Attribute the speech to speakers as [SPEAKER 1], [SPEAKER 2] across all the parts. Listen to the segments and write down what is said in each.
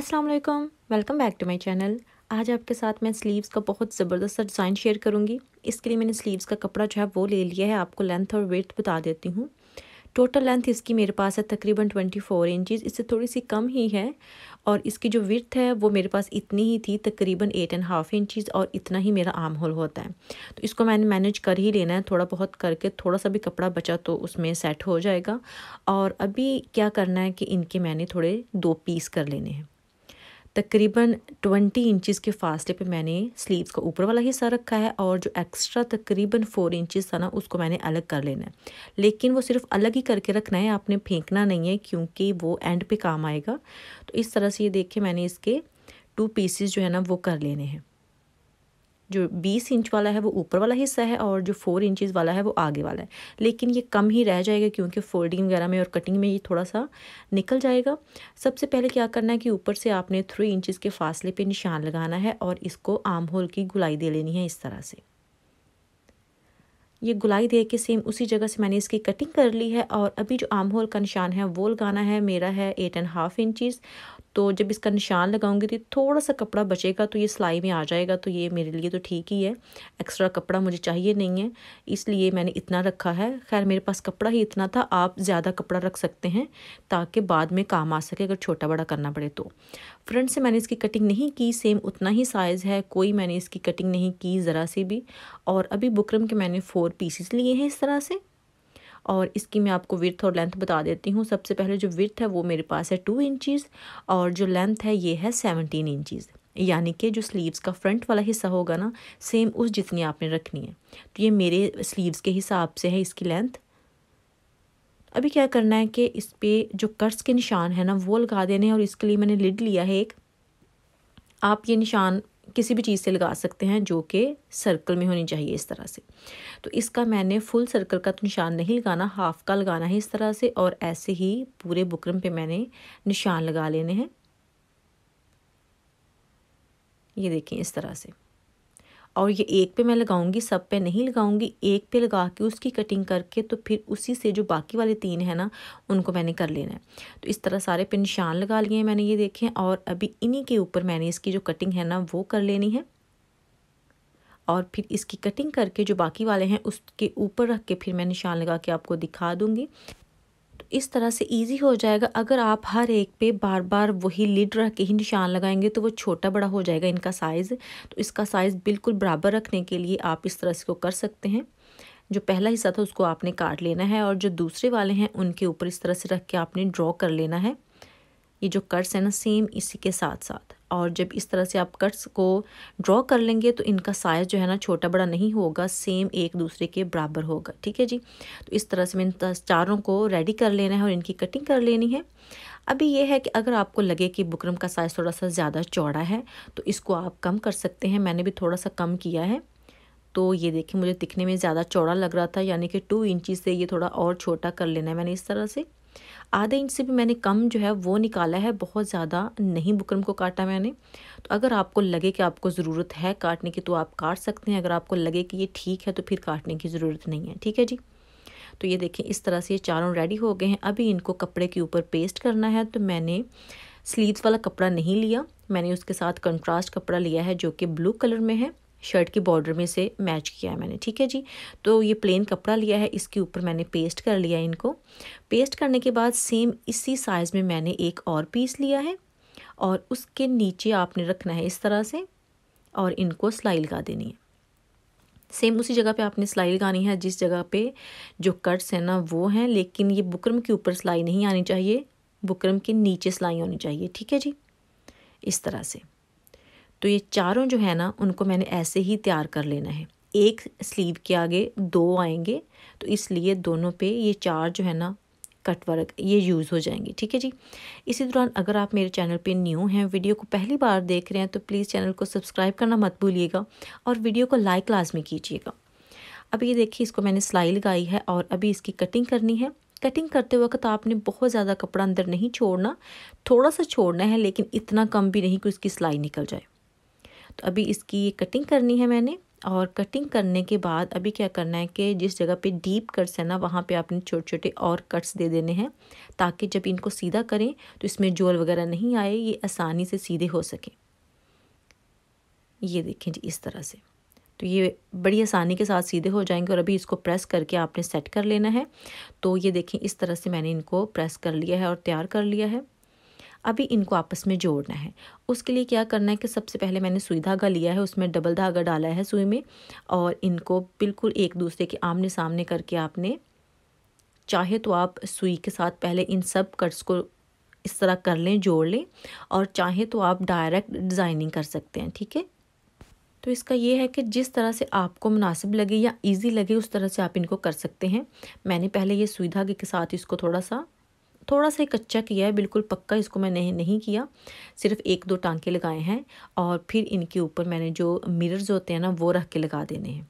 [SPEAKER 1] अस्सलाम वालेकुम welcome back to my channel आज आपके साथ मैं स्लीव्स का बहुत ज़बरदस्त सा डिज़ाइन शेयर करूँगी इसके लिए मैंने स्लीव्स का कपड़ा जो है वो ले लिया है आपको लेंथ और वेथ बता देती हूँ टोटल लेंथ इसकी मेरे पास है तकरीबन ट्वेंटी फोर इंचज़ इससे थोड़ी सी कम ही है और इसकी जो विर्थ है वो मेरे पास इतनी ही थी तकरीबन एट एंड हाफ इंचज़ और इतना ही मेरा आर्म होल होता है तो इसको मैंने मैनेज कर ही लेना है थोड़ा बहुत करके थोड़ा सा भी कपड़ा बचा तो उसमें सेट हो जाएगा और अभी क्या करना है कि इनके मैंने थोड़े दो पीस कर लेने हैं तकरीबन 20 इंचेस के फासले पे मैंने स्लीव्स का ऊपर वाला हिस्सा रखा है और जो एक्स्ट्रा तकरीबन फोर इंचेस था ना उसको मैंने अलग कर लेना है लेकिन वो सिर्फ अलग ही करके रखना है आपने फेंकना नहीं है क्योंकि वो एंड पे काम आएगा तो इस तरह से ये देखे मैंने इसके टू पीसीस जो है ना वो कर लेने हैं जो बीस इंच वाला है वो ऊपर वाला हिस्सा है और जो फोर इंचज़ वाला है वो आगे वाला है लेकिन ये कम ही रह जाएगा क्योंकि फोल्डिंग वगैरह में और कटिंग में ये थोड़ा सा निकल जाएगा सबसे पहले क्या करना है कि ऊपर से आपने थ्री इंचज़ के फासले पर निशान लगाना है और इसको आम होल की गुलाई दे लेनी है इस तरह से ये गुलाई दे के सेम उसी जगह से मैंने इसकी कटिंग कर ली है और अभी जो आम होल का निशान है वो लगाना है मेरा है एट एंड हाफ इंचज़ तो जब इसका निशान लगाऊंगी तो थोड़ा सा कपड़ा बचेगा तो ये सिलाई में आ जाएगा तो ये मेरे लिए तो ठीक ही है एक्स्ट्रा कपड़ा मुझे चाहिए नहीं है इसलिए मैंने इतना रखा है खैर मेरे पास कपड़ा ही इतना था आप ज़्यादा कपड़ा रख सकते हैं ताकि बाद में काम आ सके अगर छोटा बड़ा करना पड़े तो फ्रंट से मैंने इसकी कटिंग नहीं की सेम उतना ही साइज़ है कोई मैंने इसकी कटिंग नहीं की ज़रा सी भी और अभी बुकरम के मैंने फ़ोर पीसीस लिए हैं इस तरह से और इसकी मैं आपको विर्थ और लेंथ बता देती हूँ सबसे पहले जो विर्थ है वो मेरे पास है टू इंचज़ और जो लेंथ है ये है सेवनटीन इंचज़ यानी कि जो स्लीव्स का फ्रंट वाला हिस्सा होगा ना सेम उस जितनी आपने रखनी है तो ये मेरे स्लीव्स के हिसाब से है इसकी लेंथ अभी क्या करना है कि इस पर जो कर्स के निशान है ना वो लगा देने और इसके लिए मैंने लिड लिया है एक आप ये निशान किसी भी चीज़ से लगा सकते हैं जो कि सर्कल में होनी चाहिए इस तरह से तो इसका मैंने फुल सर्कल का तो निशान नहीं लगाना हाफ का लगाना है इस तरह से और ऐसे ही पूरे बुकरम पे मैंने निशान लगा लेने हैं ये देखें इस तरह से और ये एक पे मैं लगाऊंगी सब पे नहीं लगाऊंगी एक पे लगा के उसकी कटिंग करके तो फिर उसी से जो बाकी वाले तीन है ना उनको मैंने कर लेना है तो इस तरह सारे पे निशान लगा लिए हैं मैंने ये देखे हैं और अभी इन्हीं के ऊपर मैंने इसकी जो कटिंग है ना वो कर लेनी है और फिर इसकी कटिंग करके जो बाकी वाले हैं उसके ऊपर रख के फिर मैं निशान लगा के आपको दिखा दूँगी तो इस तरह से इजी हो जाएगा अगर आप हर एक पे बार बार वही लिड रख के ही निशान लगाएंगे तो वो छोटा बड़ा हो जाएगा इनका साइज़ तो इसका साइज़ बिल्कुल बराबर रखने के लिए आप इस तरह को कर सकते हैं जो पहला हिस्सा था उसको आपने काट लेना है और जो दूसरे वाले हैं उनके ऊपर इस तरह से रख के आपने ड्रॉ कर लेना है ये जो कर्स है ना सेम इसी के साथ साथ और जब इस तरह से आप कट्स को ड्रॉ कर लेंगे तो इनका साइज़ जो है ना छोटा बड़ा नहीं होगा सेम एक दूसरे के बराबर होगा ठीक है जी तो इस तरह से मैं इन चारों को रेडी कर लेना है और इनकी कटिंग कर लेनी है अभी ये है कि अगर आपको लगे कि बुकरम का साइज़ थोड़ा सा ज़्यादा चौड़ा है तो इसको आप कम कर सकते हैं मैंने भी थोड़ा सा कम किया है तो ये देखिए मुझे दिखने में ज़्यादा चौड़ा लग रहा था यानी कि टू इंची से ये थोड़ा और छोटा कर लेना है मैंने इस तरह से आधे इंच से भी मैंने कम जो है वो निकाला है बहुत ज़्यादा नहीं बुकरम को काटा मैंने तो अगर आपको लगे कि आपको ज़रूरत है काटने की तो आप काट सकते हैं अगर आपको लगे कि ये ठीक है तो फिर काटने की ज़रूरत नहीं है ठीक है जी तो ये देखें इस तरह से ये चारों रेडी हो गए हैं अभी इनको कपड़े के ऊपर पेस्ट करना है तो मैंने स्लीव्स वाला कपड़ा नहीं लिया मैंने उसके साथ कंट्रास्ट कपड़ा लिया है जो कि ब्लू कलर में है शर्ट की बॉर्डर में से मैच किया है मैंने ठीक है जी तो ये प्लेन कपड़ा लिया है इसके ऊपर मैंने पेस्ट कर लिया इनको पेस्ट करने के बाद सेम इसी साइज़ में मैंने एक और पीस लिया है और उसके नीचे आपने रखना है इस तरह से और इनको सिलाई लगा देनी है सेम उसी जगह पे आपने सिलाई लगानी है जिस जगह पे जो कट्स हैं ना वो हैं लेकिन ये बुकरम के ऊपर सिलाई नहीं आनी चाहिए बुकरम के नीचे सिलाई होनी चाहिए ठीक है जी इस तरह से तो ये चारों जो है ना उनको मैंने ऐसे ही तैयार कर लेना है एक स्लीव के आगे दो आएंगे तो इसलिए दोनों पे ये चार जो है ना कट वर्क ये यूज़ हो जाएंगे ठीक है जी इसी दौरान अगर आप मेरे चैनल पे न्यू हैं वीडियो को पहली बार देख रहे हैं तो प्लीज़ चैनल को सब्सक्राइब करना मत भूलिएगा और वीडियो को लाइक लाजमी कीजिएगा अब ये देखिए इसको मैंने सिलाई लगाई है और अभी इसकी कटिंग करनी है कटिंग करते वक्त आपने बहुत ज़्यादा कपड़ा अंदर नहीं छोड़ना थोड़ा सा छोड़ना है लेकिन इतना कम भी नहीं कि उसकी सिलाई निकल जाए तो अभी इसकी ये कटिंग करनी है मैंने और कटिंग करने के बाद अभी क्या करना है कि जिस जगह पे डीप कट्स है ना वहाँ पे आपने छोटे छोटे और कट्स दे देने हैं ताकि जब इनको सीधा करें तो इसमें जोल वगैरह नहीं आए ये आसानी से सीधे हो सकें ये देखें जी इस तरह से तो ये बड़ी आसानी के साथ सीधे हो जाएंगे और अभी इसको प्रेस करके आपने सेट कर लेना है तो ये देखें इस तरह से मैंने इनको प्रेस कर लिया है और तैयार कर लिया है अभी इनको आपस में जोड़ना है उसके लिए क्या करना है कि सबसे पहले मैंने सुई धागा लिया है उसमें डबल धागा डाला है सुई में और इनको बिल्कुल एक दूसरे के आमने सामने करके आपने चाहे तो आप सुई के साथ पहले इन सब कट्स को इस तरह कर लें जोड़ लें और चाहे तो आप डायरेक्ट डिज़ाइनिंग कर सकते हैं ठीक है तो इसका ये है कि जिस तरह से आपको मुनासिब लगे या इजी लगे उस तरह से आप इनको कर सकते हैं मैंने पहले ये सुई धागे के साथ इसको थोड़ा सा थोड़ा सा कच्चा किया है बिल्कुल पक्का इसको मैंने नहीं किया सिर्फ एक दो टांके लगाए हैं और फिर इनके ऊपर मैंने जो मिरर्स होते हैं ना वो रख के लगा देने हैं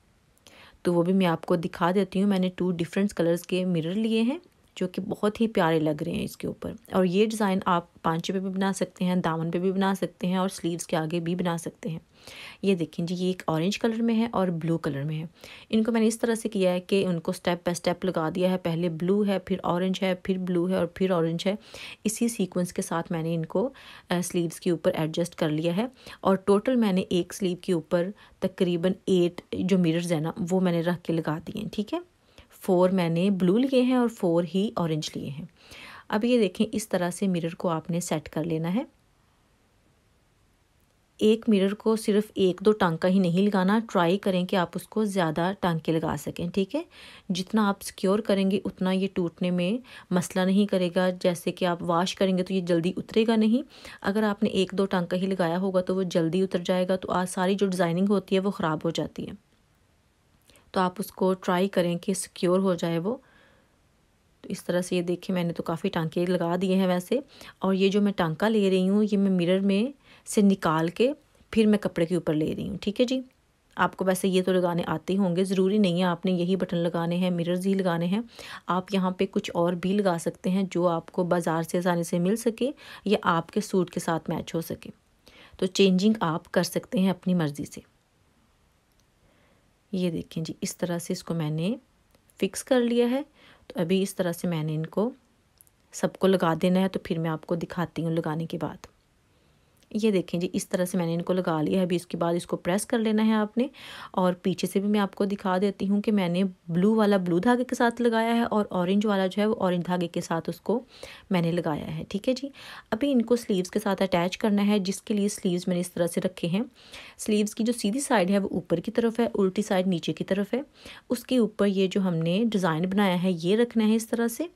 [SPEAKER 1] तो वो भी मैं आपको दिखा देती हूँ मैंने टू डिफरेंट कलर्स के मिरर लिए हैं जो कि बहुत ही प्यारे लग रहे हैं इसके ऊपर और ये डिज़ाइन आप पांचे पे भी बना सकते हैं दामन पे भी बना सकते हैं और स्लीव्स के आगे भी बना सकते हैं ये देखें जी ये एक ऑरेंज कलर में है और ब्लू कलर में है इनको मैंने इस तरह से किया है कि उनको स्टेप बाय स्टेप लगा दिया है पहले ब्लू है फिर ऑरेंज है फिर ब्लू है और फिर ऑरेंज है इसी सीक्वेंस के साथ मैंने इनको स्लीव्स के ऊपर एडजस्ट कर लिया है और टोटल मैंने एक स्लीव के ऊपर तकरीबन एट जो मिरर्स हैं ना वो मैंने रख के लगा दिए ठीक है फ़ोर मैंने ब्लू लिए हैं और फ़ोर ही ऑरेंज लिए हैं अब ये देखें इस तरह से मिरर को आपने सेट कर लेना है एक मिरर को सिर्फ एक दो टांका ही नहीं लगाना ट्राई करें कि आप उसको ज़्यादा टांके लगा सकें ठीक है जितना आप सिक्योर करेंगे उतना ये टूटने में मसला नहीं करेगा जैसे कि आप वाश करेंगे तो ये जल्दी उतरेगा नहीं अगर आपने एक दो टांका ही लगाया होगा तो वो जल्दी उतर जाएगा तो आज सारी जो डिज़ाइनिंग होती है वो ख़राब हो जाती है तो आप उसको ट्राई करें कि सिक्योर हो जाए वो तो इस तरह से ये देखिए मैंने तो काफ़ी टांके लगा दिए हैं वैसे और ये जो मैं टांका ले रही हूँ ये मैं मिरर में से निकाल के फिर मैं कपड़े के ऊपर ले रही हूँ ठीक है जी आपको वैसे ये तो लगाने आते होंगे ज़रूरी नहीं है आपने यही बटन लगाने हैं मिरर्स ही लगाने हैं आप यहाँ पे कुछ और भी लगा सकते हैं जो आपको बाज़ार से आसानी से मिल सके या आपके सूट के साथ मैच हो सके तो चेंजिंग आप कर सकते हैं अपनी मर्ज़ी से ये देखें जी इस तरह से इसको मैंने फ़िक्स कर लिया है तो अभी इस तरह से मैंने इनको सबको लगा देना है तो फिर मैं आपको दिखाती हूँ लगाने के बाद ये देखें जी इस तरह से मैंने इनको लगा लिया है अभी इसके बाद इसको प्रेस कर लेना है आपने और पीछे से भी मैं आपको दिखा देती हूँ कि मैंने ब्लू वाला ब्लू धागे के साथ लगाया है और ऑरेंज वाला जो है वो ऑरेंज धागे के साथ उसको मैंने लगाया है ठीक है जी अभी इनको स्लीव्स के साथ अटैच करना है जिसके लिए स्लीव्स मैंने इस तरह से रखे हैं स्लीव्स की जो सीधी साइड है वो ऊपर की तरफ है उल्टी साइड नीचे की तरफ है उसके ऊपर ये जो हमने डिज़ाइन बनाया है ये रखना है इस तरह से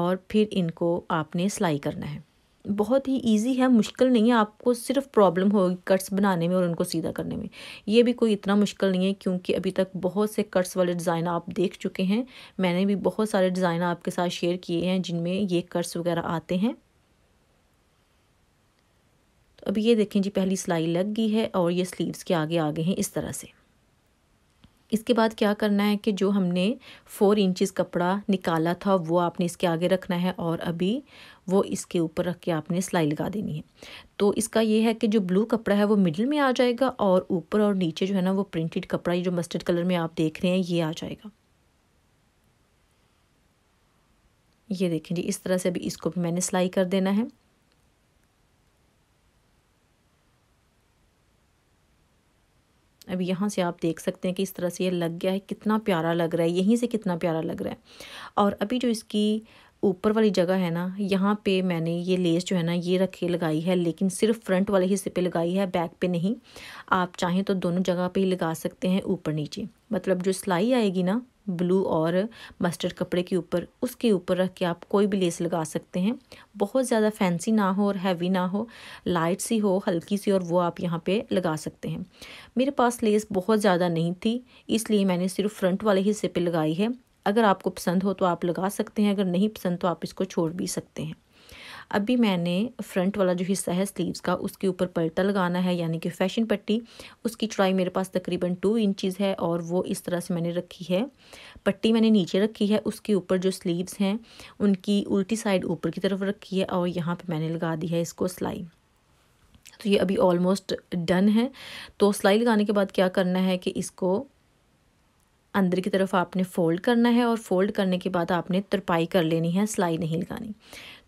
[SPEAKER 1] और फिर इनको आपने सिलाई करना है बहुत ही इजी है मुश्किल नहीं है आपको सिर्फ प्रॉब्लम होगी कट्स बनाने में और उनको सीधा करने में ये भी कोई इतना मुश्किल नहीं है क्योंकि अभी तक बहुत से कट्स वाले डिज़ाइन आप देख चुके हैं मैंने भी बहुत सारे डिज़ाइन आपके साथ शेयर किए हैं जिनमें ये कट्स वगैरह आते हैं तो अभी ये देखें जी पहली सिलाई लग गई है और ये स्लीव्स के आगे आगे हैं इस तरह से इसके बाद क्या करना है कि जो हमने फ़ोर इंचज़ कपड़ा निकाला था वो आपने इसके आगे रखना है और अभी वो इसके ऊपर रख के आपने सिलाई लगा देनी है तो इसका ये है कि जो ब्लू कपड़ा है वो मिडिल में आ जाएगा और ऊपर और नीचे जो है ना वो प्रिंटेड कपड़ा ये जो मस्टर्ड कलर में आप देख रहे हैं ये आ जाएगा ये देखें जी इस तरह से अभी इसको भी मैंने सिलाई कर देना है अब यहाँ से आप देख सकते हैं कि इस तरह से ये लग गया है कितना प्यारा लग रहा है यहीं से कितना प्यारा लग रहा है और अभी जो इसकी ऊपर वाली जगह है ना यहाँ पे मैंने ये लेस जो है ना ये रखे लगाई है लेकिन सिर्फ फ्रंट वाले हिस्से पे लगाई है बैक पे नहीं आप चाहें तो दोनों जगह पे ही लगा सकते हैं ऊपर नीचे मतलब जो सिलाई आएगी ना ब्लू और मस्टर्ड कपड़े के ऊपर उसके ऊपर रख के आप कोई भी लेस लगा सकते हैं बहुत ज़्यादा फैंसी ना हो और हैवी ना हो लाइट सी हो हल्की सी और वो आप यहाँ पे लगा सकते हैं मेरे पास लेस बहुत ज़्यादा नहीं थी इसलिए मैंने सिर्फ फ्रंट वाले हिस्से पे लगाई है अगर आपको पसंद हो तो आप लगा सकते हैं अगर नहीं पसंद तो आप इसको छोड़ भी सकते हैं अभी मैंने फ्रंट वाला जो हिस्सा है स्लीव्स का उसके ऊपर पलटा लगाना है यानी कि फैशन पट्टी उसकी चौड़ाई मेरे पास तकरीबन टू इंचज़ है और वो इस तरह से मैंने रखी है पट्टी मैंने नीचे रखी है उसके ऊपर जो स्लीव्स हैं उनकी उल्टी साइड ऊपर की तरफ रखी है और यहाँ पर मैंने लगा दी है इसको सिलाई तो ये अभी ऑलमोस्ट डन है तो सिलाई लगाने के बाद क्या करना है कि इसको अंदर की तरफ आपने फ़ोल्ड करना है और फ़ोल्ड करने के बाद आपने तरपाई कर लेनी है सिलाई नहीं लगानी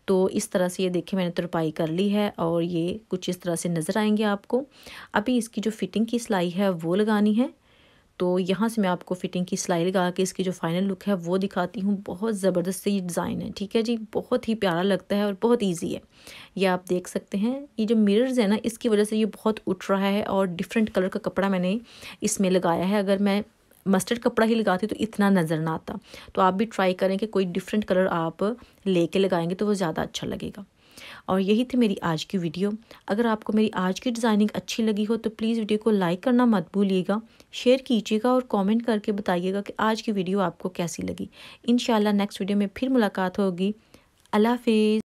[SPEAKER 1] तो इस तरह से ये देखिए मैंने तुरपाई कर ली है और ये कुछ इस तरह से नज़र आएंगे आपको अभी इसकी जो फिटिंग की सिलाई है वो लगानी है तो यहाँ से मैं आपको फिटिंग की सिलाई लगा के इसकी जो फाइनल लुक है वो दिखाती हूँ बहुत ज़बरदस्त से ये डिज़ाइन है ठीक है जी बहुत ही प्यारा लगता है और बहुत इजी है ये आप देख सकते हैं ये जो मिरर्स है ना इसकी वजह से ये बहुत उठ रहा है और डिफरेंट कलर का कपड़ा मैंने इसमें लगाया है अगर मैं मस्टर्ड कपड़ा ही लगाती तो इतना नज़र ना आता तो आप भी ट्राई करें कि कोई डिफरेंट कलर आप लेके लगाएंगे तो वो ज़्यादा अच्छा लगेगा और यही थी मेरी आज की वीडियो अगर आपको मेरी आज की डिज़ाइनिंग अच्छी लगी हो तो प्लीज़ वीडियो को लाइक करना मत भूलिएगा शेयर कीजिएगा और कमेंट करके बताइएगा कि आज की वीडियो आपको कैसी लगी इन नेक्स्ट वीडियो में फिर मुलाकात होगी अल्लाह हाफिज़